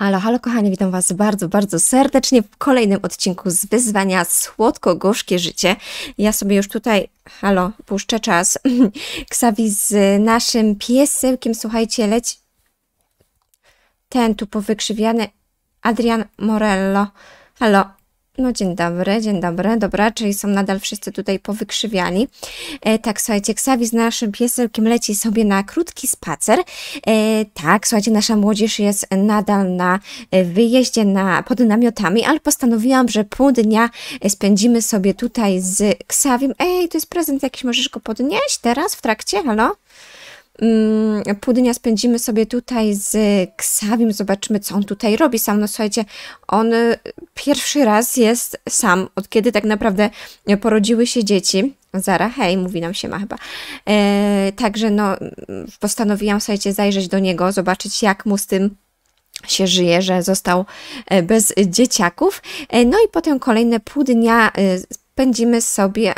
Halo, halo kochani, witam Was bardzo, bardzo serdecznie w kolejnym odcinku z wyzwania Słodko-Gorzkie Życie. Ja sobie już tutaj, halo, puszczę czas. Ksawi z naszym piesełkiem, słuchajcie, leć ten tu powykrzywiany Adrian Morello. Halo, no dzień dobry, dzień dobry, dobra, czyli są nadal wszyscy tutaj powykrzywiani. E, tak, słuchajcie, Ksawi z naszym piesełkiem leci sobie na krótki spacer. E, tak, słuchajcie, nasza młodzież jest nadal na wyjeździe na, pod namiotami, ale postanowiłam, że pół dnia spędzimy sobie tutaj z Ksawim. Ej, to jest prezent jakiś, możesz go podnieść teraz w trakcie, halo? Mm, pół dnia spędzimy sobie tutaj z Ksawim, zobaczymy, co on tutaj robi sam. No słuchajcie, on y, pierwszy raz jest sam, od kiedy tak naprawdę porodziły się dzieci. Zara, hej, mówi nam się ma chyba. E, także no, mm, postanowiłam, słuchajcie, zajrzeć do niego, zobaczyć, jak mu z tym się żyje, że został e, bez dzieciaków. E, no i potem kolejne pół dnia e, spędzimy sobie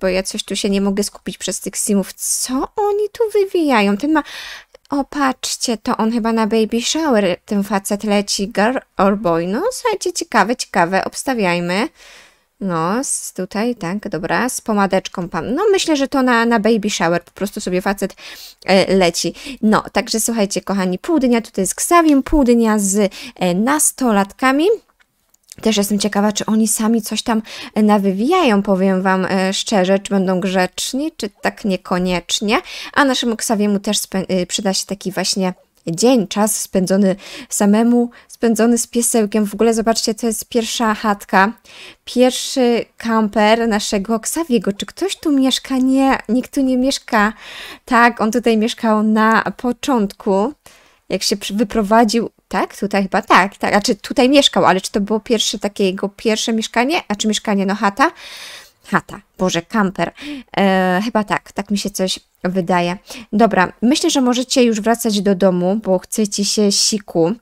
bo ja coś tu się nie mogę skupić przez tych simów. Co oni tu wywijają? Ten ma... O, patrzcie, to on chyba na baby shower, ten facet leci, girl or boy. No, słuchajcie, ciekawe, ciekawe, obstawiajmy. No, tutaj, tak, dobra, z pomadeczką pan. No, myślę, że to na, na baby shower, po prostu sobie facet e, leci. No, także słuchajcie, kochani, pół dnia tutaj z Ksawiem, pół dnia z e, nastolatkami. Też jestem ciekawa, czy oni sami coś tam e, nawywijają, powiem Wam e, szczerze, czy będą grzeczni, czy tak niekoniecznie. A naszemu Ksawiemu też e, przyda się taki właśnie dzień, czas spędzony samemu, spędzony z piesełkiem. W ogóle zobaczcie, to jest pierwsza chatka, pierwszy kamper naszego Ksawiego. Czy ktoś tu mieszka? Nie, nikt tu nie mieszka. Tak, on tutaj mieszkał na początku jak się wyprowadził, tak, tutaj chyba tak, tak, a czy tutaj mieszkał, ale czy to było pierwsze takie jego pierwsze mieszkanie, a czy mieszkanie, no chata, Hata, Boże, kamper. E, chyba tak, tak mi się coś wydaje. Dobra, myślę, że możecie już wracać do domu, bo chcecie się siku.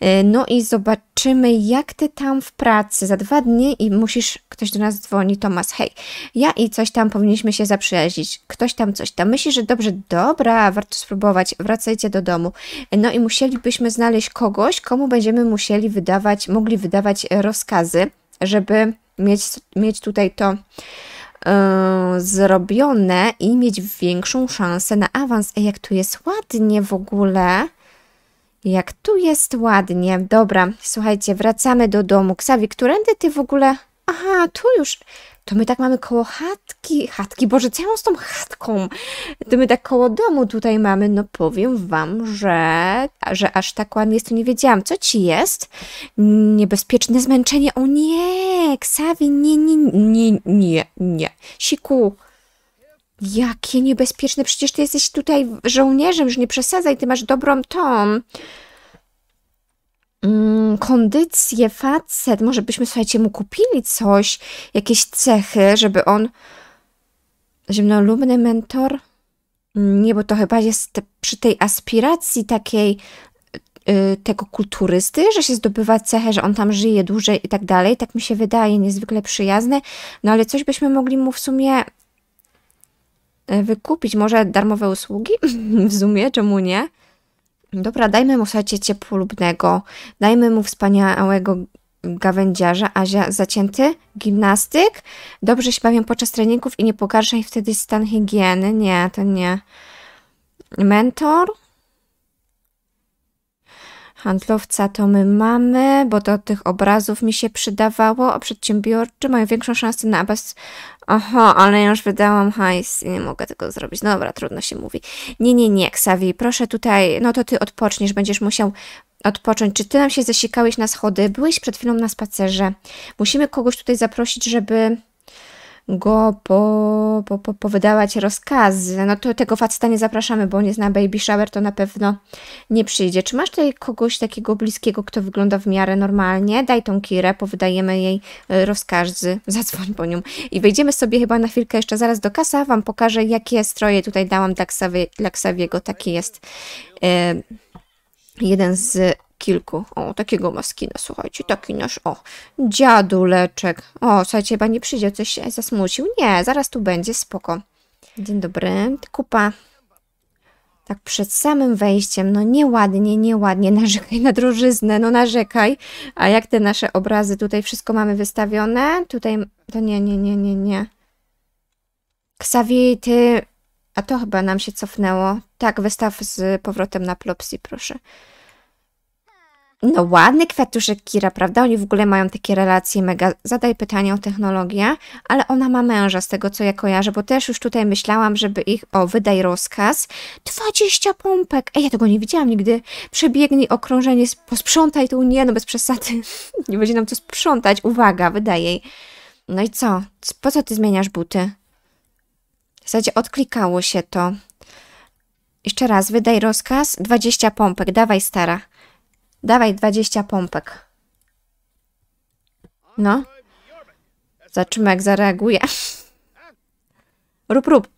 E, no i zobaczymy, jak ty tam w pracy za dwa dni i musisz, ktoś do nas dzwoni, Tomas, hej, ja i coś tam powinniśmy się zaprzyjaźnić. Ktoś tam coś tam myśli, że dobrze, dobra, warto spróbować, wracajcie do domu. E, no i musielibyśmy znaleźć kogoś, komu będziemy musieli wydawać, mogli wydawać rozkazy, żeby mieć, mieć tutaj to e, zrobione i mieć większą szansę na awans. Ej, jak tu jest ładnie w ogóle. Jak tu jest ładnie. Dobra, słuchajcie, wracamy do domu. Ksawi, którędy ty w ogóle... Aha, tu już to my tak mamy koło chatki, chatki, Boże, co ja z tą chatką? To my tak koło domu tutaj mamy, no powiem Wam, że, że aż tak ładnie jest, to nie wiedziałam. Co Ci jest? Niebezpieczne zmęczenie, o nie, Ksawi, nie, nie, nie, nie, nie, siku. Jakie niebezpieczne, przecież Ty jesteś tutaj żołnierzem, że nie przesadzaj, Ty masz dobrą ton. Mm, kondycję facet, może byśmy, słuchajcie, mu kupili coś, jakieś cechy, żeby on... Zimnolubny mentor? Nie, bo to chyba jest przy tej aspiracji takiej y, tego kulturysty, że się zdobywa cechę, że on tam żyje dłużej i tak dalej. Tak mi się wydaje niezwykle przyjazne. No ale coś byśmy mogli mu w sumie y, wykupić. Może darmowe usługi w sumie, czemu nie? Dobra, dajmy mu, słuchajcie, ciepłolubnego, dajmy mu wspaniałego gawędziarza, Azia zacięty, gimnastyk, dobrze się bawię podczas treningów i nie pogarszaj wtedy stan higieny, nie, to nie. Mentor, handlowca to my mamy, bo do tych obrazów mi się przydawało, a przedsiębiorczy mają większą szansę na abas. Oho, ale ja już wydałam hajs i nie mogę tego zrobić. No dobra, trudno się mówi. Nie, nie, nie, Ksawi, proszę tutaj, no to ty odpoczniesz, będziesz musiał odpocząć. Czy ty nam się zasikałeś na schody? Byłeś przed chwilą na spacerze. Musimy kogoś tutaj zaprosić, żeby go po, po, po, po wydawać rozkazy. No to tego faceta nie zapraszamy, bo nie zna baby shower, to na pewno nie przyjdzie. Czy masz tutaj kogoś takiego bliskiego, kto wygląda w miarę normalnie? Daj tą Kirę, powydajemy jej e, rozkazy, zadzwoń po nią i wejdziemy sobie chyba na chwilkę jeszcze zaraz do kasa, Wam pokażę, jakie stroje tutaj dałam dla, Ksawi, dla Ksawiego. Taki jest... E, jeden z kilku. O, takiego maskina, słuchajcie, taki nasz, o, dziaduleczek. O, słuchajcie, chyba nie przyjdzie, coś się zasmucił. Nie, zaraz tu będzie, spoko. Dzień dobry, kupa. Tak przed samym wejściem, no nieładnie, nieładnie, narzekaj na drożyznę, no narzekaj. A jak te nasze obrazy, tutaj wszystko mamy wystawione? Tutaj, to nie, nie, nie, nie, nie. Ksawi, A to chyba nam się cofnęło. Tak, wystaw z powrotem na Plopsy, proszę. No ładny kwiatuszek Kira, prawda? Oni w ogóle mają takie relacje mega. Zadaj pytanie o technologię, ale ona ma męża z tego, co ja kojarzę, bo też już tutaj myślałam, żeby ich, o, wydaj rozkaz, 20 pompek. Ej, ja tego nie widziałam nigdy. Przebiegnij okrążenie, posprzątaj tu, nie, no bez przesady. nie będzie nam co sprzątać, uwaga, wydaj jej. No i co? Po co ty zmieniasz buty? W zasadzie odklikało się to. Jeszcze raz, wydaj rozkaz, 20 pompek, dawaj stara. Dawaj 20 pompek. No. Zobaczymy, jak zareaguje. Rób, rób.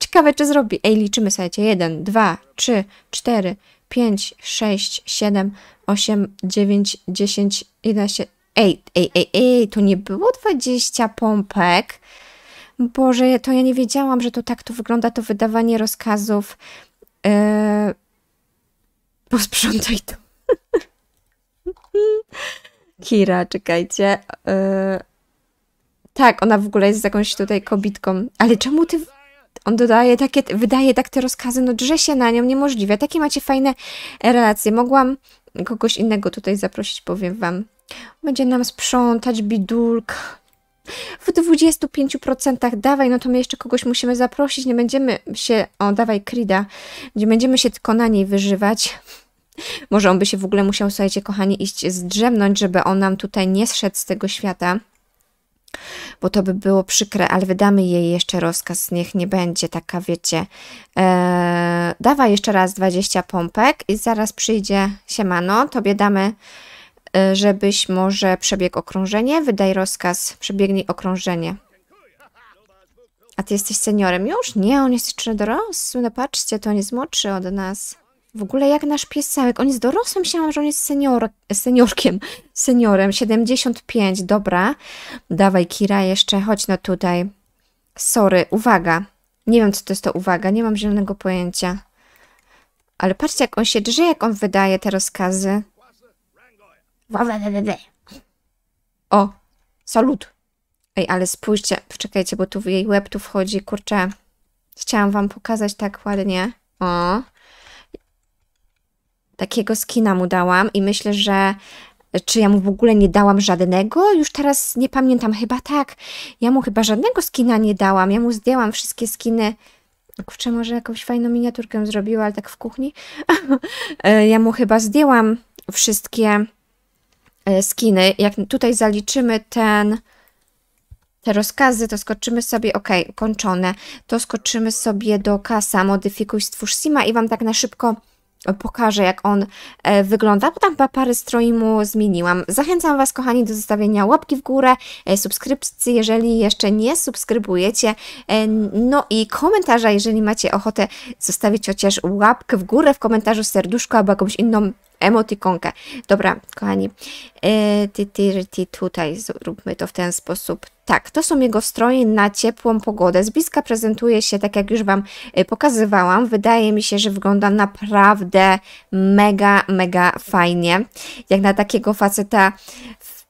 Ciekawe, czy zrobi. Ej, liczymy, słuchajcie. 1, 2, 3, 4, 5, 6, 7, 8, 9, 10, 11. Ej, ej, ej, ej, to nie było 20 pompek. Boże, to ja nie wiedziałam, że to tak to wygląda, to wydawanie rozkazów. Yy... Posprzątaj to. Kira, czekajcie. Yy... Tak, ona w ogóle jest z jakąś tutaj kobitką. Ale czemu ty... On dodaje takie, wydaje tak te rozkazy, no drze się na nią niemożliwe. Takie macie fajne relacje. Mogłam kogoś innego tutaj zaprosić, powiem wam. Będzie nam sprzątać bidulka. W 25% dawaj, no to my jeszcze kogoś musimy zaprosić. Nie będziemy się, o dawaj Krida, gdzie będziemy się tylko na niej wyżywać. Może on by się w ogóle musiał, słuchajcie, kochani, iść zdrzemnąć, żeby on nam tutaj nie zszedł z tego świata bo to by było przykre, ale wydamy jej jeszcze rozkaz, niech nie będzie taka, wiecie, e, dawaj jeszcze raz 20 pompek i zaraz przyjdzie siemano, tobie damy, e, żebyś może przebiegł okrążenie, wydaj rozkaz, przebiegnij okrążenie. A ty jesteś seniorem już? Nie, on jest jeszcze dorosły, no patrzcie, to nie zmoczy od nas. W ogóle jak nasz piesełek. On jest dorosłym, myślałam, że on jest senior, seniorkiem. Seniorem, 75, dobra. Dawaj Kira jeszcze, chodź no tutaj. Sorry, uwaga. Nie wiem, co to jest to uwaga, nie mam zielonego pojęcia. Ale patrzcie, jak on się drze, jak on wydaje te rozkazy. O, salut. Ej, ale spójrzcie, poczekajcie, bo tu w jej łeb tu wchodzi, kurczę. Chciałam wam pokazać tak ładnie. O, takiego skina mu dałam i myślę, że czy ja mu w ogóle nie dałam żadnego? Już teraz nie pamiętam, chyba tak. Ja mu chyba żadnego skina nie dałam. Ja mu zdjęłam wszystkie skiny. Kurczę, może jakąś fajną miniaturkę zrobiła, ale tak w kuchni. E, ja mu chyba zdjęłam wszystkie e, skiny. Jak tutaj zaliczymy ten, te rozkazy, to skoczymy sobie, ok, kończone, to skoczymy sobie do kasa, modyfikuj, stwórz sima i Wam tak na szybko pokażę, jak on e, wygląda, bo tam papary stroi mu zmieniłam. Zachęcam Was, kochani, do zostawienia łapki w górę, e, subskrypcji, jeżeli jeszcze nie subskrybujecie, e, no i komentarza, jeżeli macie ochotę zostawić chociaż łapkę w górę w komentarzu, serduszko albo jakąś inną emotikonkę. Dobra, kochani, e, ty, ty, ty, tutaj zróbmy to w ten sposób. Tak, to są jego stroje na ciepłą pogodę. Z bliska prezentuje się, tak jak już Wam e, pokazywałam. Wydaje mi się, że wygląda naprawdę mega, mega fajnie. Jak na takiego faceta w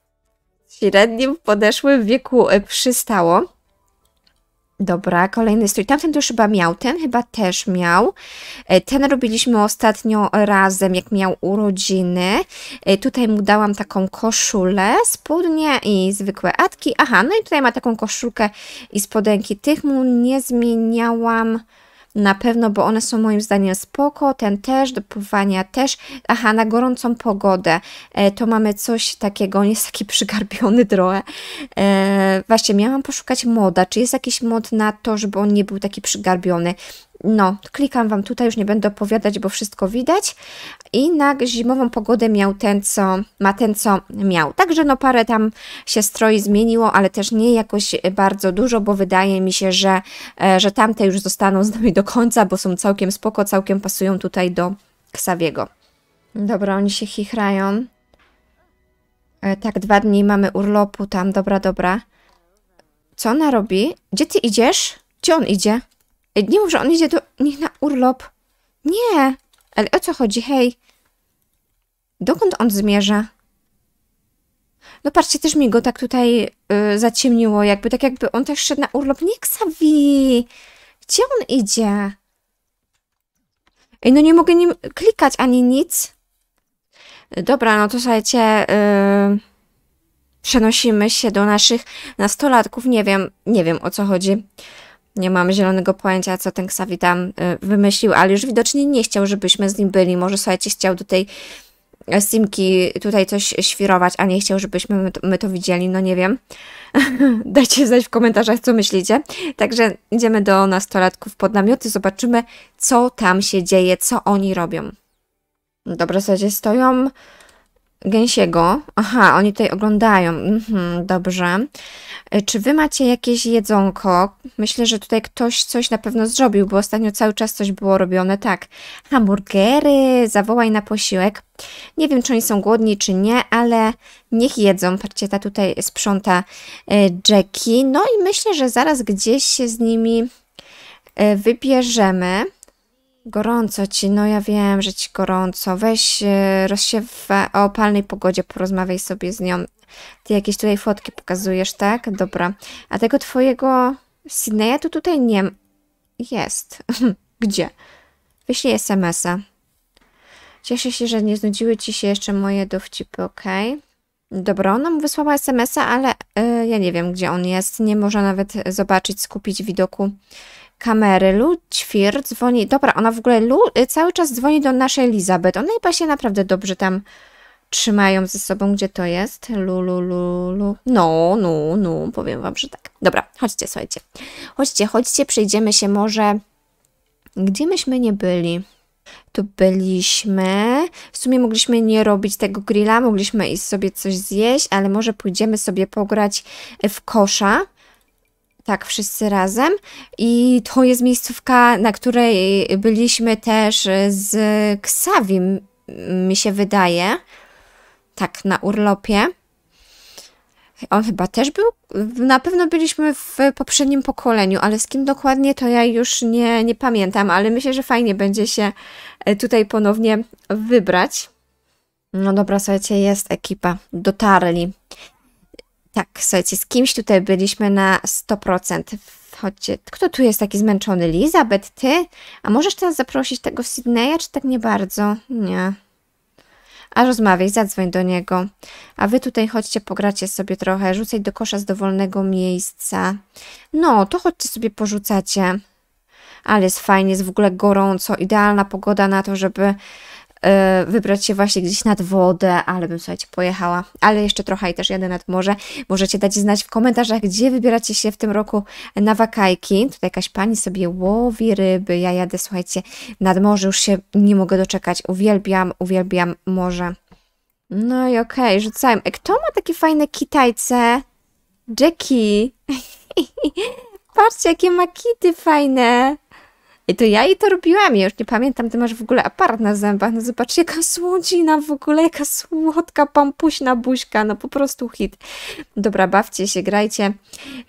średnim, podeszłym wieku e, przystało. Dobra, kolejny strój. Tamten to już chyba miał, ten chyba też miał. E, ten robiliśmy ostatnio razem, jak miał urodziny. E, tutaj mu dałam taką koszulę, spódnie i zwykłe atki. Aha, no i tutaj ma taką koszulkę i spodenki. Tych mu nie zmieniałam na pewno, bo one są moim zdaniem spoko, ten też, do pływania też. Aha, na gorącą pogodę e, to mamy coś takiego, on jest taki przygarbiony trochę. E, właśnie, miałam poszukać moda, czy jest jakiś mod na to, żeby on nie był taki przygarbiony. No, klikam Wam tutaj, już nie będę opowiadać, bo wszystko widać. I na zimową pogodę miał ten, co, ma ten, co miał. Także no parę tam się stroi zmieniło, ale też nie jakoś bardzo dużo, bo wydaje mi się, że, e, że tamte już zostaną z nami do końca, bo są całkiem spoko, całkiem pasują tutaj do Ksawiego. Dobra, oni się chichrają. E, tak, dwa dni mamy urlopu tam, dobra, dobra. Co ona robi? Gdzie ty idziesz? Gdzie on idzie? Y, nie mów, że on idzie do nich na urlop. Nie. Ale o co chodzi? Hej. Dokąd on zmierza? No patrzcie, też mi go tak tutaj y, zaciemniło, jakby tak jakby on też szedł na urlop. Nie, Xavi! Gdzie on idzie? Ej, no nie mogę nim klikać ani nic. Dobra, no to słuchajcie, y, przenosimy się do naszych nastolatków. Nie wiem, nie wiem o co chodzi. Nie mam zielonego pojęcia, co ten Ksawi tam y, wymyślił, ale już widocznie nie chciał, żebyśmy z nim byli. Może słuchajcie, chciał do tej e, simki tutaj coś świrować, a nie chciał, żebyśmy my to, my to widzieli, no nie wiem. Dajcie znać w komentarzach, co myślicie. Także idziemy do nastolatków pod namioty, zobaczymy, co tam się dzieje, co oni robią. Dobra, słuchajcie, stoją gęsiego. Aha, oni tutaj oglądają. Mhm, dobrze. E, czy wy macie jakieś jedzonko? Myślę, że tutaj ktoś coś na pewno zrobił, bo ostatnio cały czas coś było robione. Tak, hamburgery, zawołaj na posiłek. Nie wiem, czy oni są głodni, czy nie, ale niech jedzą. Patrzcie, ta tutaj sprząta e, Jackie. No i myślę, że zaraz gdzieś się z nimi e, wybierzemy. Gorąco ci, no ja wiem, że ci gorąco. Weź, e, rozsiew o opalnej pogodzie, porozmawiaj sobie z nią. Ty jakieś tutaj fotki pokazujesz, tak? Dobra. A tego twojego Sydneya tu tutaj nie Jest. Gdzie? Wyślij SMSa. Cieszę się, że nie znudziły ci się jeszcze moje dowcipy, ok? Dobra, ona mu wysłała SMSa, ale e, ja nie wiem, gdzie on jest. Nie można nawet e, zobaczyć, skupić widoku kamery. Lu Ćwir dzwoni, dobra, ona w ogóle Lu cały czas dzwoni do naszej Elizabeth. One chyba się naprawdę dobrze tam trzymają ze sobą, gdzie to jest. Lu, lu, lu, lu. No, no, no, powiem wam, że tak. Dobra, chodźcie, słuchajcie. Chodźcie, chodźcie, przejdziemy się może... Gdzie myśmy nie byli? Tu byliśmy. W sumie mogliśmy nie robić tego grilla, mogliśmy iść sobie coś zjeść, ale może pójdziemy sobie pograć w kosza. Tak, wszyscy razem. I to jest miejscówka, na której byliśmy też e, z Ksawim, mi się wydaje. Tak, na urlopie. On chyba też był. Na pewno byliśmy w poprzednim pokoleniu, ale z kim dokładnie to ja już nie, nie pamiętam, ale myślę, że fajnie będzie się e, tutaj ponownie wybrać. No dobra, słuchajcie, jest ekipa. Dotarli. Tak, słuchajcie, z kimś tutaj byliśmy na 100%. Chodźcie, kto tu jest taki zmęczony? Elizabeth, ty? A możesz teraz zaprosić tego Sydneya, czy tak nie bardzo? Nie. A rozmawiaj, zadzwoń do niego. A wy tutaj chodźcie, pogracie sobie trochę, rzucaj do kosza z dowolnego miejsca. No, to chodźcie sobie porzucacie. Ale jest fajnie, jest w ogóle gorąco, idealna pogoda na to, żeby E, wybrać się właśnie gdzieś nad wodę, ale bym słuchajcie pojechała, ale jeszcze trochę i też jadę nad morze. Możecie dać znać w komentarzach, gdzie wybieracie się w tym roku na wakajki. Tutaj jakaś pani sobie łowi ryby, ja jadę słuchajcie nad morze, już się nie mogę doczekać. Uwielbiam, uwielbiam morze. No i okej, okay, rzucałem. E, kto ma takie fajne kitajce? Jackie. Patrzcie, jakie ma kity fajne. I to ja jej to robiłam, ja już nie pamiętam, ty masz w ogóle aparat na zębach, no zobacz, jaka słodzina w ogóle, jaka słodka pampuśna buźka, no po prostu hit. Dobra, bawcie się, grajcie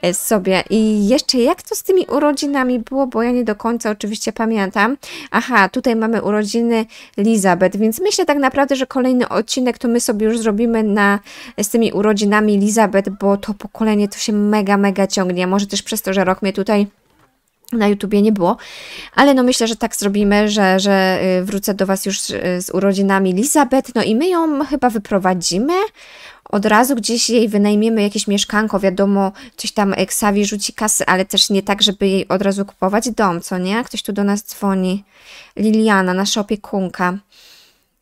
e, sobie. I jeszcze jak to z tymi urodzinami było, bo ja nie do końca oczywiście pamiętam. Aha, tutaj mamy urodziny Elizabeth, więc myślę tak naprawdę, że kolejny odcinek to my sobie już zrobimy na, z tymi urodzinami Elizabeth, bo to pokolenie to się mega, mega ciągnie. Może też przez to, że rok mnie tutaj na YouTubie nie było, ale no myślę, że tak zrobimy, że, że y, wrócę do Was już y, z urodzinami Elizabeth, no i my ją chyba wyprowadzimy, od razu gdzieś jej wynajmiemy jakieś mieszkanko, wiadomo, coś tam Xavi rzuci kasy, ale też nie tak, żeby jej od razu kupować dom, co nie? Ktoś tu do nas dzwoni, Liliana, nasza opiekunka.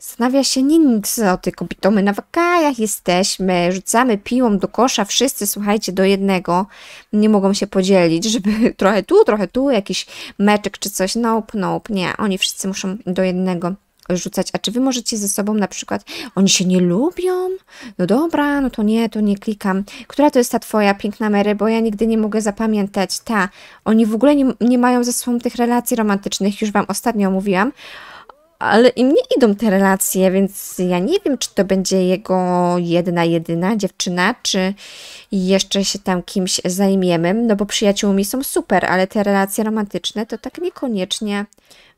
Znawia się nie nic o ty kobito, my na wakajach jesteśmy, rzucamy piłą do kosza, wszyscy słuchajcie do jednego, nie mogą się podzielić, żeby trochę tu, trochę tu, jakiś meczek czy coś, nope, nope, nie, oni wszyscy muszą do jednego rzucać, a czy wy możecie ze sobą na przykład, oni się nie lubią? No dobra, no to nie, to nie klikam. Która to jest ta twoja piękna Mary, bo ja nigdy nie mogę zapamiętać, ta, oni w ogóle nie, nie mają ze sobą tych relacji romantycznych, już wam ostatnio mówiłam, ale im nie idą te relacje, więc ja nie wiem, czy to będzie jego jedna, jedyna dziewczyna, czy jeszcze się tam kimś zajmiemy, no bo przyjaciółmi są super, ale te relacje romantyczne to tak niekoniecznie.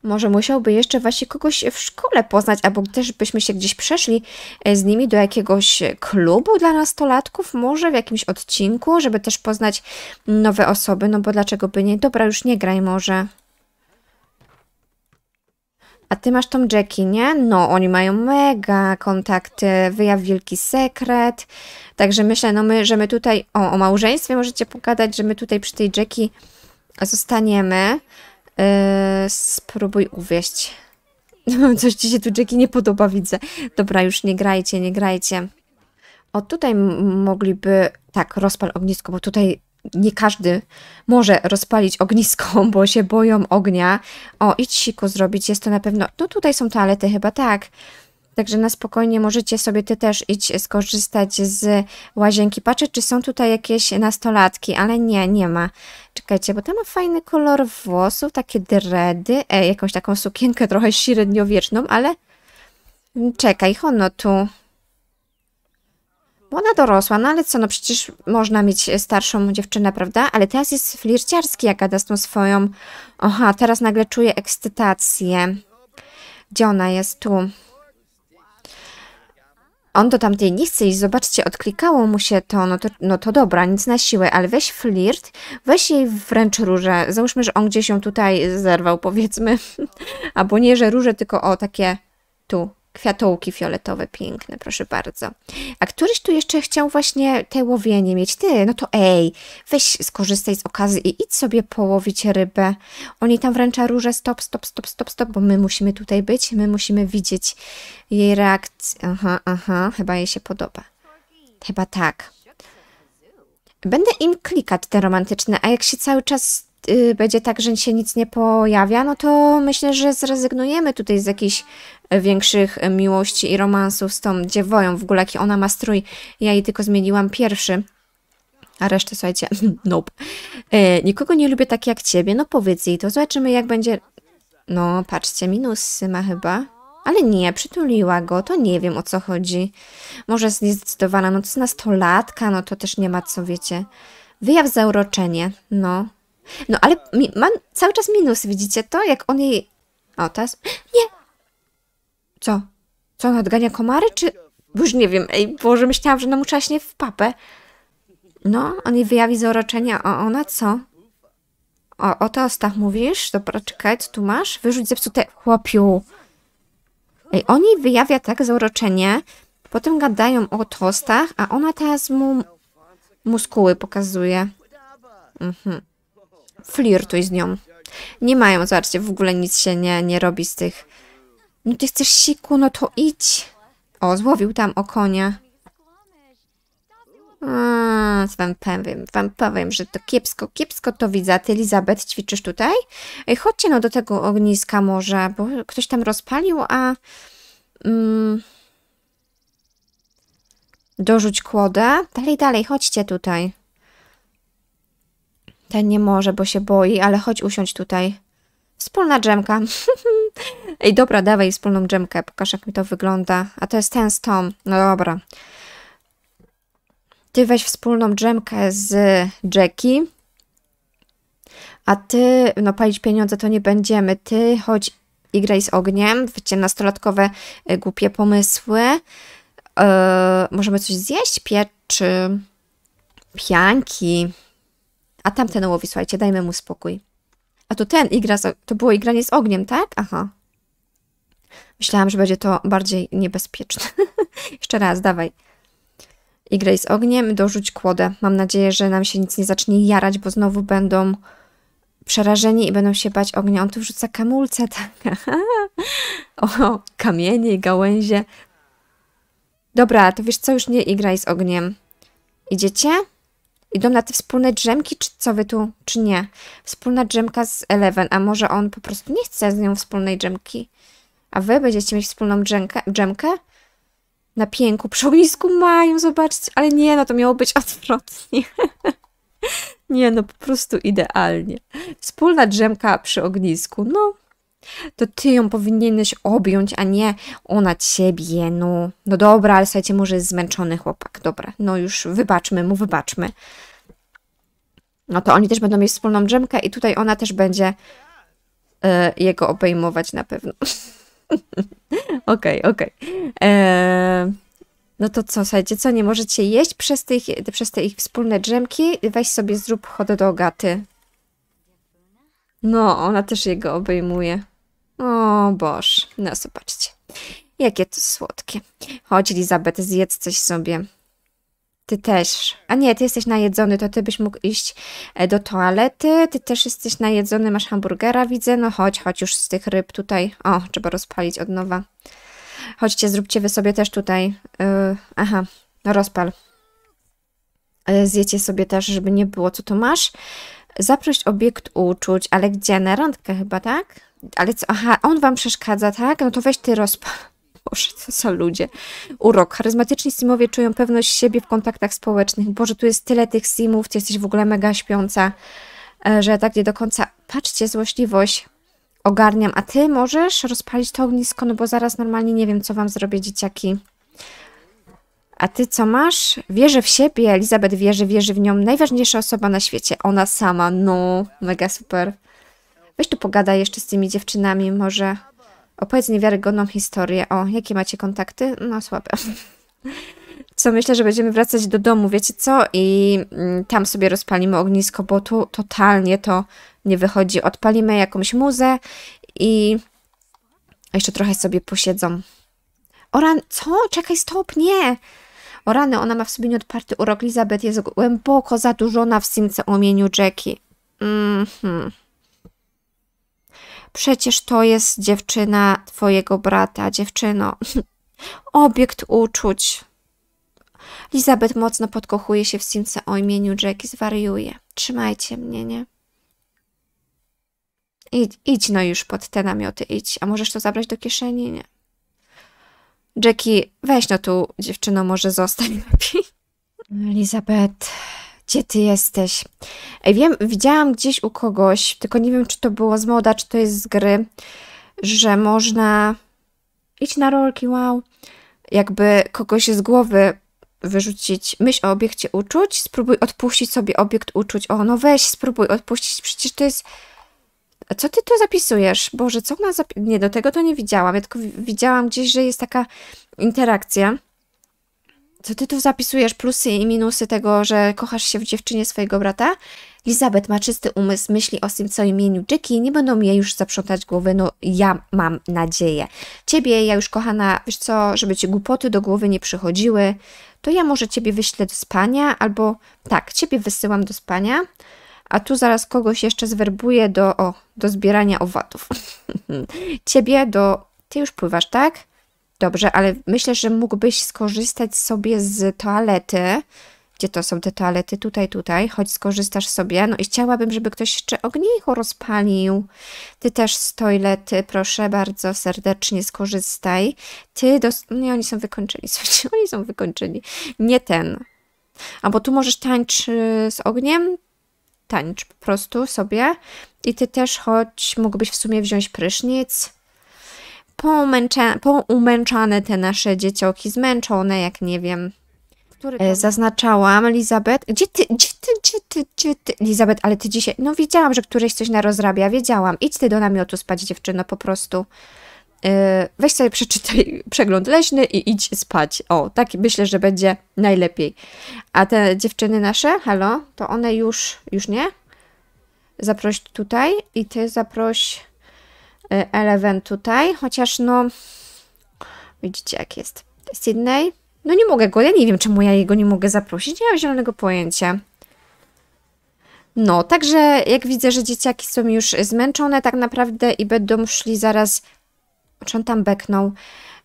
Może musiałby jeszcze właśnie kogoś w szkole poznać, albo też byśmy się gdzieś przeszli e, z nimi do jakiegoś klubu dla nastolatków, może w jakimś odcinku, żeby też poznać nowe osoby, no bo dlaczego by nie? Dobra, już nie graj może a ty masz tą Jackie, nie? No, oni mają mega kontakty, wyjaw wielki sekret, także myślę, no my, że my tutaj, o, o małżeństwie możecie pogadać, że my tutaj przy tej Jackie zostaniemy. Yy, spróbuj uwieść. Coś ci się tu Jackie nie podoba, widzę. Dobra, już nie grajcie, nie grajcie. O, tutaj mogliby, tak, rozpal ognisko, bo tutaj nie każdy może rozpalić ognisko, bo się boją ognia. O, idź siku zrobić, jest to na pewno... No tutaj są toalety chyba, tak. Także na spokojnie możecie sobie ty też iść skorzystać z łazienki. Patrzę, czy są tutaj jakieś nastolatki, ale nie, nie ma. Czekajcie, bo tam ma fajny kolor włosów, takie dredy, e, jakąś taką sukienkę trochę średniowieczną, ale mm, czekaj, ono tu Młoda dorosła, no ale co, no przecież można mieć e, starszą dziewczynę, prawda? Ale teraz jest flirciarski, jak gada z tą swoją. Oha, teraz nagle czuje ekscytację. Gdzie ona jest? Tu. On do tamtej nie chce i zobaczcie, odklikało mu się to, no to, no to dobra, nic na siłę, ale weź flirt, weź jej wręcz róże. Załóżmy, że on gdzieś ją tutaj zerwał, powiedzmy. Albo nie, że róże, tylko o takie tu, Kwiatołki fioletowe, piękne, proszę bardzo. A któryś tu jeszcze chciał właśnie te łowienie mieć. Ty, no to ej, weź skorzystaj z okazji i idź sobie połowić rybę. Oni tam wręcza róże, stop, stop, stop, stop, stop, bo my musimy tutaj być, my musimy widzieć jej reakcję. Aha, aha, chyba jej się podoba. Chyba tak. Będę im klikać te romantyczne, a jak się cały czas y, będzie tak, że się nic nie pojawia, no to myślę, że zrezygnujemy tutaj z jakichś większych miłości i romansów z tą dziewoją. W ogóle jaki ona ma strój, ja jej tylko zmieniłam pierwszy. A resztę, słuchajcie, nope. E, nikogo nie lubię tak jak ciebie, no powiedz jej to, zobaczymy jak będzie... No, patrzcie, minusy ma chyba. Ale nie, przytuliła go, to nie wiem o co chodzi. Może jest niezdecydowana, no to jest nastolatka, no to też nie ma co, wiecie. Wyjaw zauroczenie, uroczenie, no. No ale mi, mam cały czas minus, widzicie to? Jak on jej... O, teraz... Nie, co? Co, nadgania komary, czy... Bo już nie wiem, ej, Boże, myślałam, że nam nie w papę. No, on jej wyjawi zauroczenie, a ona co? O, o tostach mówisz? Dobra, czekaj, co tu masz? Wyrzuć zepsute... Chłopiu! Ej, on jej wyjawia tak zauroczenie, potem gadają o tostach, a ona teraz mu muskuły pokazuje. Mhm. Flirtuj z nią. Nie mają, zobaczcie, w ogóle nic się nie, nie robi z tych no ty chcesz siku, no to idź. O, złowił tam o konia. Z wam powiem, wam powiem, że to kiepsko, kiepsko to widzę. Ty, Elizabeth, ćwiczysz tutaj? Ej, chodźcie no do tego ogniska może, bo ktoś tam rozpalił, a... Mm, dorzuć kłodę. Dalej, dalej, chodźcie tutaj. Ten nie może, bo się boi, ale chodź usiądź tutaj. Wspólna dżemka. Ej, dobra, dawaj wspólną dżemkę. Pokaż, jak mi to wygląda. A to jest ten z Tom. No dobra. Ty weź wspólną dżemkę z Jackie. A ty, no palić pieniądze to nie będziemy. Ty chodź i graj z ogniem. Wiecie, nastolatkowe y, głupie pomysły. Yy, możemy coś zjeść? Pieczy, pianki. A tamten łowi, słuchajcie, dajmy mu spokój. A to ten igra, z, to było igranie z ogniem, tak? Aha. Myślałam, że będzie to bardziej niebezpieczne. Jeszcze raz, dawaj. Igraj z ogniem, dorzuć kłodę. Mam nadzieję, że nam się nic nie zacznie jarać, bo znowu będą przerażeni i będą się bać ognia. On tu wrzuca kamulce, tak. o, kamienie, gałęzie. Dobra, to wiesz co, już nie igraj z ogniem. Idziecie? idą na te wspólne drzemki, czy co wy tu, czy nie? Wspólna drzemka z Eleven, a może on po prostu nie chce z nią wspólnej drzemki? A wy będziecie mieć wspólną drzemkę? drzemkę? Na pięku, przy ognisku mają, zobaczyć, ale nie, no to miało być odwrotnie. nie, no po prostu idealnie. Wspólna drzemka przy ognisku, no to ty ją powinieneś objąć, a nie ona ciebie, no. No dobra, ale słuchajcie, może jest zmęczony chłopak, dobra, no już wybaczmy mu, wybaczmy. No to oni też będą mieć wspólną drzemkę i tutaj ona też będzie e, jego obejmować na pewno. Okej, okej. Okay, e, okay. no to co, słuchajcie, co nie możecie jeść przez te ich, przez te ich wspólne drzemki? Weź sobie zrób hot do gaty No, ona też jego obejmuje. O Boż, no zobaczcie. Jakie to słodkie. Chodź Elizabeth, zjedz coś sobie. Ty też. A nie, ty jesteś najedzony, to ty byś mógł iść e, do toalety. Ty też jesteś najedzony, masz hamburgera, widzę. No chodź, chodź już z tych ryb tutaj. O, trzeba rozpalić od nowa. Chodźcie, zróbcie wy sobie też tutaj. Yy, aha, rozpal. Yy, zjecie sobie też, żeby nie było, co tu masz zaprosić obiekt uczuć, ale gdzie? Na randkę chyba, tak? Ale co? Aha, on wam przeszkadza, tak? No to weź ty rozpa. Boże, to są ludzie. Urok. Charyzmatyczni simowie czują pewność siebie w kontaktach społecznych. Boże, tu jest tyle tych simów, ty jesteś w ogóle mega śpiąca, e, że tak nie do końca. Patrzcie, złośliwość ogarniam, a ty możesz rozpalić to ognisko, no bo zaraz normalnie nie wiem, co wam zrobię, dzieciaki. A ty co masz? Wierzę w siebie, Elizabeth wierzy, wierzy w nią. Najważniejsza osoba na świecie, ona sama. No, mega super. Weź tu pogadaj jeszcze z tymi dziewczynami, może opowiedz niewiarygodną historię. O, jakie macie kontakty? No, słabe. Co myślę, że będziemy wracać do domu, wiecie co? I mm, tam sobie rozpalimy ognisko, bo tu totalnie to nie wychodzi. Odpalimy jakąś muzę i jeszcze trochę sobie posiedzą. Oran, co? Czekaj, stop, nie! O rany, ona ma w sobie nieodparty urok. Elizabeth jest głęboko zadurzona w simce o imieniu Jackie. Mhm. Przecież to jest dziewczyna twojego brata, dziewczyno. Obiekt uczuć. Elizabeth mocno podkochuje się w Simce o imieniu Jackie, zwariuje. Trzymajcie mnie, nie? Idź, idź no już pod te namioty, idź. A możesz to zabrać do kieszeni? Nie. Jackie, weź no tu, dziewczyno, może zostań lepiej. Elizabeth, gdzie ty jesteś? Wiem, widziałam gdzieś u kogoś, tylko nie wiem, czy to było z moda, czy to jest z gry, że można iść na rolki, wow. Jakby kogoś z głowy wyrzucić myśl o obiekcie uczuć, spróbuj odpuścić sobie obiekt uczuć. O, no weź, spróbuj odpuścić, przecież to jest co ty tu zapisujesz? Boże, co ona zapisuje? Nie, do tego to nie widziałam. Ja tylko widziałam gdzieś, że jest taka interakcja. Co ty tu zapisujesz plusy i minusy tego, że kochasz się w dziewczynie swojego brata? Elizabeth ma czysty umysł, myśli o tym, co imieniu Jackie, nie będą mi jej już zaprzątać głowy, no ja mam nadzieję. Ciebie, ja już kochana, wiesz co, żeby ci głupoty do głowy nie przychodziły, to ja może ciebie wyślę do spania, albo tak, ciebie wysyłam do spania, a tu zaraz kogoś jeszcze zwerbuje do, o, do zbierania owadów. Ciebie do... Ty już pływasz, tak? Dobrze, ale myślę, że mógłbyś skorzystać sobie z toalety. Gdzie to są te toalety? Tutaj, tutaj. Chodź, skorzystasz sobie. No i chciałabym, żeby ktoś jeszcze ognicho rozpalił. Ty też z toalety, proszę bardzo, serdecznie skorzystaj. Ty no, Nie, oni są wykończeni, słuchajcie, oni są wykończeni. Nie ten. Albo tu możesz tańczyć z ogniem, tańcz po prostu sobie i ty też choć mógłbyś w sumie wziąć prysznic. Poumęczane, te nasze dziecioki, zmęczone, jak nie wiem, e, zaznaczałam, Elizabeth. Gdzie ty, gdzie ty, gdzie ty, gdzie ty? Elizabeth, ale ty dzisiaj. No, wiedziałam, że któryś coś narozrabia, wiedziałam. Idź ty do namiotu spać, dziewczyno, po prostu. Y, weź sobie przeczytaj przegląd leśny i idź spać. O, tak myślę, że będzie najlepiej. A te dziewczyny nasze, halo, to one już, już nie? Zaproś tutaj i ty zaproś y, Eleven tutaj, chociaż no, widzicie jak jest. Sydney? No nie mogę go, ja nie wiem czemu ja jego nie mogę zaprosić, nie mam zielonego pojęcia. No, także jak widzę, że dzieciaki są już zmęczone tak naprawdę i będą szli zaraz czy on tam beknął?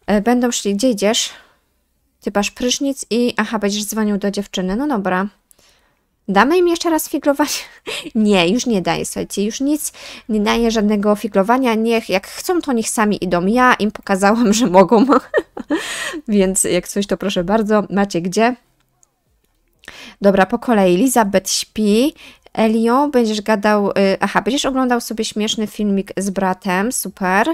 E, będą szli, gdzie idziesz? Ty masz prysznic i... Aha, będziesz dzwonił do dziewczyny. No dobra. Damy im jeszcze raz figlować? nie, już nie daję. słuchajcie, już nic nie daję żadnego figlowania. Niech, jak chcą, to niech sami idą. Ja im pokazałam, że mogą. Więc jak coś, to proszę bardzo, macie gdzie. Dobra, po kolei. Elizabeth śpi. Elio, będziesz gadał. Y, aha, będziesz oglądał sobie śmieszny filmik z bratem. Super.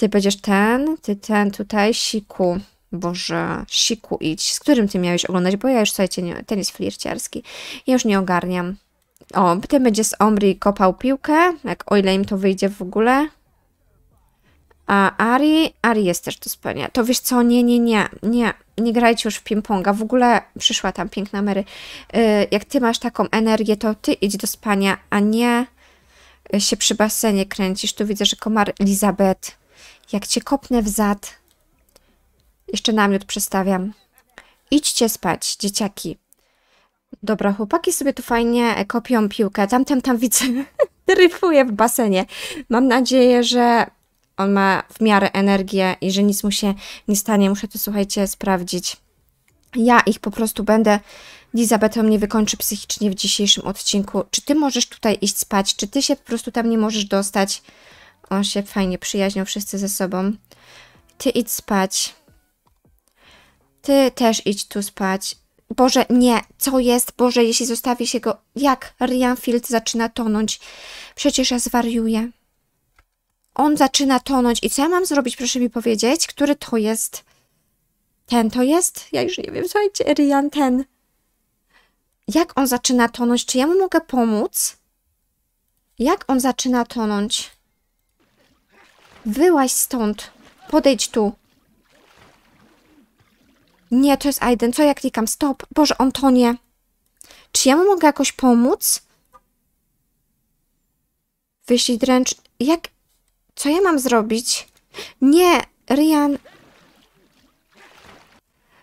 Ty będziesz ten, ty ten tutaj, siku. Boże, siku idź. Z którym ty miałeś oglądać? Bo ja już, słuchajcie, nie, ten jest flirciarski. Ja już nie ogarniam. O, ten będzie z Omri kopał piłkę, jak o ile im to wyjdzie w ogóle. A Ari, Ari jest też do spania. To wiesz co, nie, nie, nie, nie, nie grajcie już w ping-ponga. W ogóle przyszła tam piękna Mary. Y, jak ty masz taką energię, to ty idź do spania, a nie się przy basenie kręcisz. Tu widzę, że komar Elizabeth. Jak cię kopnę w zad. Jeszcze namiot przestawiam. Idźcie spać, dzieciaki. Dobra, chłopaki sobie tu fajnie e, kopią piłkę. Tamten tam widzę, ryfuje w basenie. Mam nadzieję, że on ma w miarę energię i że nic mu się nie stanie. Muszę to, słuchajcie, sprawdzić. Ja ich po prostu będę... Lizabetą mnie wykończy psychicznie w dzisiejszym odcinku. Czy ty możesz tutaj iść spać? Czy ty się po prostu tam nie możesz dostać? On się fajnie przyjaźnią wszyscy ze sobą. Ty idź spać. Ty też idź tu spać. Boże, nie, co jest? Boże, jeśli zostawi się go, jak Field zaczyna tonąć? Przecież ja zwariuję. On zaczyna tonąć i co ja mam zrobić, proszę mi powiedzieć? Który to jest? Ten to jest? Ja już nie wiem, słuchajcie, Rian ten. Jak on zaczyna tonąć? Czy ja mu mogę pomóc? Jak on zaczyna tonąć? Wyłaź stąd. Podejdź tu. Nie, to jest Aiden. Co ja klikam? Stop. Boże, Antonie. Czy ja mu mogę jakoś pomóc? Wyślij dręcz... Jak... Co ja mam zrobić? Nie, Rian...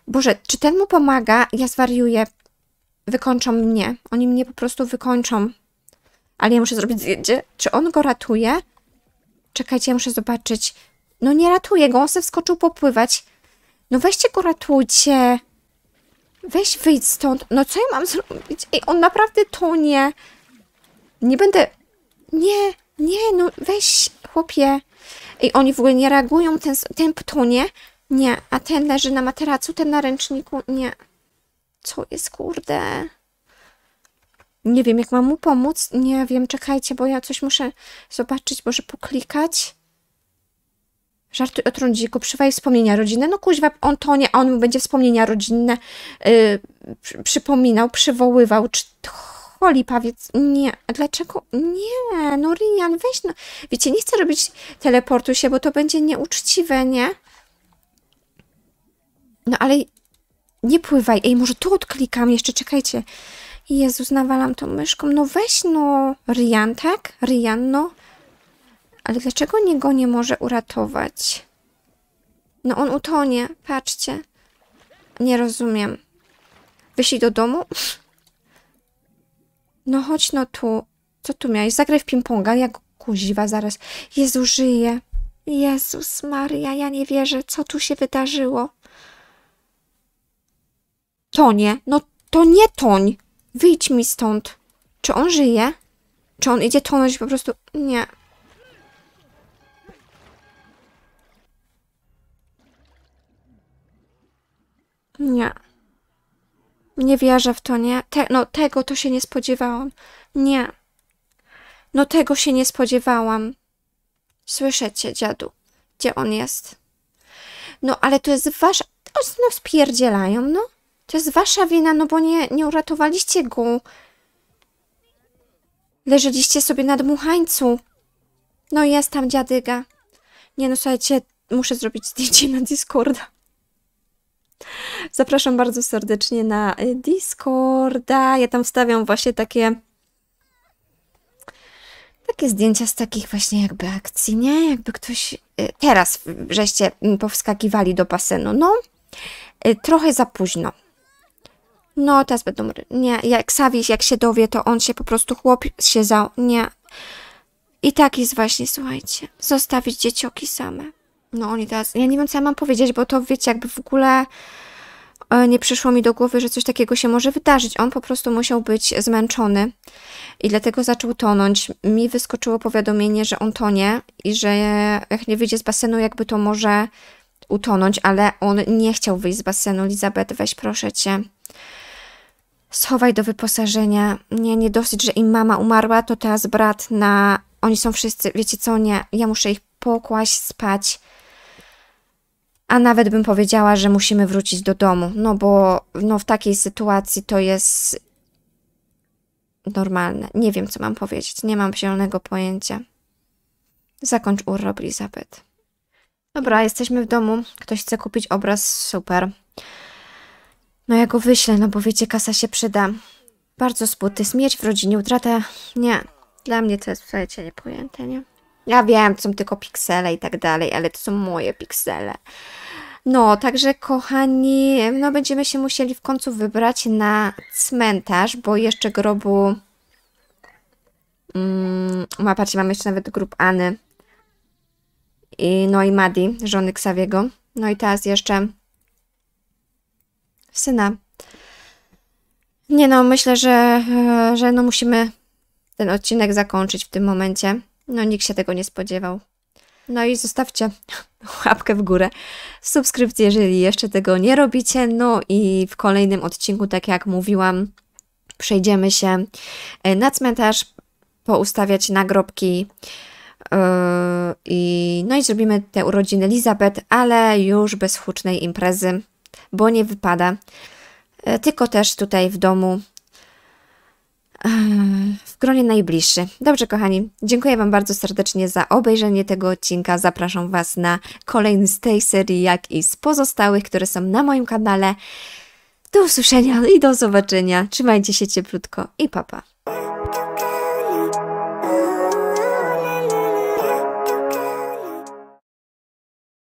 Boże, czy ten mu pomaga? Ja zwariuję. Wykończą mnie. Oni mnie po prostu wykończą. Ale ja muszę zrobić zdjęcie. Czy on go ratuje? Czekajcie, ja muszę zobaczyć. No nie ratuję go, on se wskoczył popływać. No weźcie go ratujcie. Weź wyjdź stąd. No co ja mam zrobić? Ej, on naprawdę tonie. Nie będę... Nie, nie, no weź, chłopie. Ej, oni w ogóle nie reagują. Ten, ten tonie. Nie, a ten leży na materacu, ten na ręczniku. Nie. Co jest, kurde? Nie wiem, jak mam mu pomóc. Nie wiem, czekajcie, bo ja coś muszę zobaczyć, może poklikać. Żartuj o trądziku, przywaj wspomnienia rodzinne. No kuźwa, on to nie, a on mu będzie wspomnienia rodzinne yy, przypominał, przywoływał. Czy Holi pawiec, nie, dlaczego? Nie, no Rinian, weź no. Wiecie, nie chcę robić teleportu się, bo to będzie nieuczciwe, nie? No ale nie pływaj. Ej, może tu odklikam jeszcze, czekajcie. Jezus, nawalam tą myszką. No weź no. Rian, tak? Rian, no. Ale dlaczego nie go nie może uratować? No on utonie. Patrzcie. Nie rozumiem. Wyszli do domu? No chodź no tu. Co tu miałeś? Zagraj w ping-ponga. Jak kuziwa zaraz. Jezu, żyje. Jezus Maria, ja nie wierzę. Co tu się wydarzyło? Tonie. No to nie toń. Wyjdź mi stąd. Czy on żyje? Czy on idzie tonąć po prostu... Nie. Nie. Nie wierzę w to, nie? Te, no tego to się nie spodziewałam. Nie. No tego się nie spodziewałam. Słyszecie, dziadu. Gdzie on jest? No ale to jest wasz... No spierdzielają, no. To jest wasza wina, no bo nie, nie uratowaliście go. Leżeliście sobie na dmuchańcu. No i jest tam dziadyga. Nie no, słuchajcie, muszę zrobić zdjęcie na Discorda. Zapraszam bardzo serdecznie na Discorda. Ja tam wstawiam właśnie takie takie zdjęcia z takich właśnie jakby akcji, nie? Jakby ktoś y, teraz żeście powskakiwali do basenu. No, y, trochę za późno. No, teraz będą... Nie, jak Sawis, jak się dowie, to on się po prostu chłop się za... Nie. I tak jest właśnie, słuchajcie. Zostawić dziecioki same. No oni teraz... Ja nie wiem, co ja mam powiedzieć, bo to, wiecie, jakby w ogóle e, nie przyszło mi do głowy, że coś takiego się może wydarzyć. On po prostu musiał być zmęczony i dlatego zaczął tonąć. Mi wyskoczyło powiadomienie, że on tonie i że jak nie wyjdzie z basenu, jakby to może utonąć, ale on nie chciał wyjść z basenu. Elizabeth, weź proszę cię schowaj do wyposażenia. Nie, nie dosyć, że im mama umarła, to teraz brat na... Oni są wszyscy, wiecie co, nie, ja muszę ich pokłaść, spać. A nawet bym powiedziała, że musimy wrócić do domu, no bo no w takiej sytuacji to jest normalne. Nie wiem, co mam powiedzieć, nie mam zielonego pojęcia. Zakończ urlop, Elizabeth. Dobra, jesteśmy w domu. Ktoś chce kupić obraz, super. No ja go wyślę, no bo wiecie, kasa się przyda. Bardzo spłyty, śmierć w rodzinie, utrata... Nie, dla mnie to jest, słuchajcie, niepojęte, nie? Ja wiem, to są tylko piksele i tak dalej, ale to są moje piksele. No, także kochani, no będziemy się musieli w końcu wybrać na cmentarz, bo jeszcze grobu... Mm, ma, patrzcie, mam jeszcze nawet grób Anny. I, no i Madi, żony Ksawiego. No i teraz jeszcze syna. Nie no, myślę, że, e, że no musimy ten odcinek zakończyć w tym momencie. No nikt się tego nie spodziewał. No i zostawcie łapkę w górę, subskrypcję, jeżeli jeszcze tego nie robicie. No i w kolejnym odcinku, tak jak mówiłam, przejdziemy się e, na cmentarz, poustawiać nagrobki. E, I, no i zrobimy te urodziny Elizabeth, ale już bez hucznej imprezy bo nie wypada. E, tylko też tutaj w domu, e, w gronie najbliższy. Dobrze, kochani, dziękuję Wam bardzo serdecznie za obejrzenie tego odcinka. Zapraszam Was na kolejny z tej serii, jak i z pozostałych, które są na moim kanale. Do usłyszenia i do zobaczenia. Trzymajcie się cieplutko i papa. Pa.